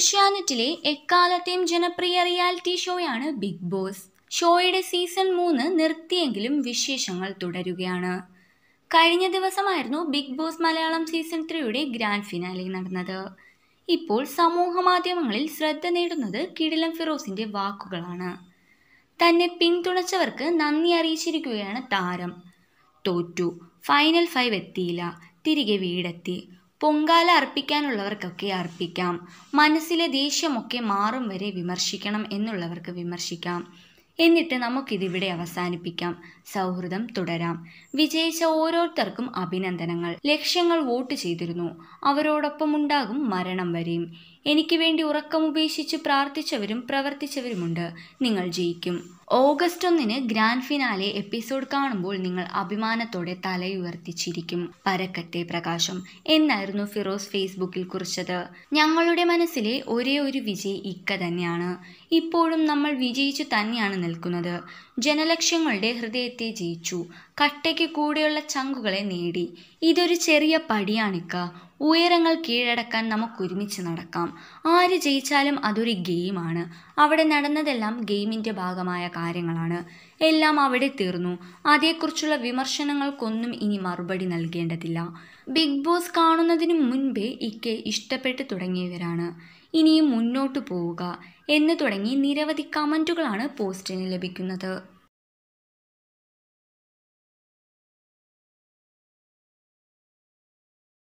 ഏഷ്യാനെറ്റിലെ എക്കാലത്തെയും ജനപ്രിയ റിയാലിറ്റി ഷോയാണ് ബിഗ് ബോസ് ഷോയുടെ സീസൺ മൂന്ന് നിർത്തിയെങ്കിലും വിശേഷങ്ങൾ തുടരുകയാണ് കഴിഞ്ഞ ദിവസമായിരുന്നു ബിഗ് ബോസ് മലയാളം സീസൺ ത്രീയുടെ ഗ്രാൻഡ് ഫിനാലി നടന്നത് ഇപ്പോൾ സമൂഹ മാധ്യമങ്ങളിൽ ശ്രദ്ധ നേടുന്നത് കിടിലം ഫിറോസിന്റെ വാക്കുകളാണ് തന്നെ പിന്തുണച്ചവർക്ക് നന്ദി അറിയിച്ചിരിക്കുകയാണ് താരം തോറ്റു ഫൈനൽ ഫൈവ് എത്തിയില്ല തിരികെ വീടെത്തി പൊങ്കാല അർപ്പിക്കാനുള്ളവർക്കൊക്കെ അർപ്പിക്കാം മനസ്സിലെ ദേഷ്യമൊക്കെ മാറും വരെ വിമർശിക്കണം എന്നുള്ളവർക്ക് വിമർശിക്കാം എന്നിട്ട് നമുക്കിതിവിടെ അവസാനിപ്പിക്കാം സൗഹൃദം തുടരാം വിജയിച്ച ഓരോരുത്തർക്കും അഭിനന്ദനങ്ങൾ ലക്ഷ്യങ്ങൾ വോട്ട് ചെയ്തിരുന്നു ഉണ്ടാകും മരണം വരെയും എനിക്ക് വേണ്ടി ഉറക്കമുപേക്ഷിച്ച് പ്രാർത്ഥിച്ചവരും പ്രവർത്തിച്ചവരുമുണ്ട് നിങ്ങൾ ജയിക്കും ഓഗസ്റ്റ് ഒന്നിന് ഗ്രാൻഡ് ഫിനാലെ എപ്പിസോഡ് കാണുമ്പോൾ നിങ്ങൾ അഭിമാനത്തോടെ തലയുയർത്തിച്ചിരിക്കും പരക്കത്തെ പ്രകാശം എന്നായിരുന്നു ഫിറോസ് ഫേസ്ബുക്കിൽ കുറിച്ചത് ഞങ്ങളുടെ മനസ്സിലെ ഒരേ ഒരു വിജയ് ഇക്ക തന്നെയാണ് ഇപ്പോഴും നമ്മൾ വിജയിച്ചു തന്നെയാണ് നിൽക്കുന്നത് ജനലക്ഷ്യങ്ങളുടെ ഹൃദയത്തെ ജയിച്ചു കട്ടയ്ക്ക് കൂടെയുള്ള ചങ്കുകളെ നേടി ഇതൊരു ചെറിയ പടിയാണിക്ക ഉയരങ്ങൾ കീഴടക്കാൻ നമുക്കൊരുമിച്ച് നടക്കാം ആര് ജയിച്ചാലും അതൊരു ഗെയിമാണ് അവിടെ നടന്നതെല്ലാം ഗെയിമിൻ്റെ ഭാഗമായ കാര്യങ്ങളാണ് എല്ലാം അവിടെ തീർന്നു അതേക്കുറിച്ചുള്ള വിമർശനങ്ങൾക്കൊന്നും ഇനി മറുപടി നൽകേണ്ടതില്ല ബിഗ് ബോസ് കാണുന്നതിനു മുൻപേ ഇക്കെ ഇഷ്ടപ്പെട്ടു തുടങ്ങിയവരാണ് ഇനിയും മുന്നോട്ടു പോവുക എന്ന് തുടങ്ങി നിരവധി കമൻറ്റുകളാണ് പോസ്റ്റിന് ലഭിക്കുന്നത്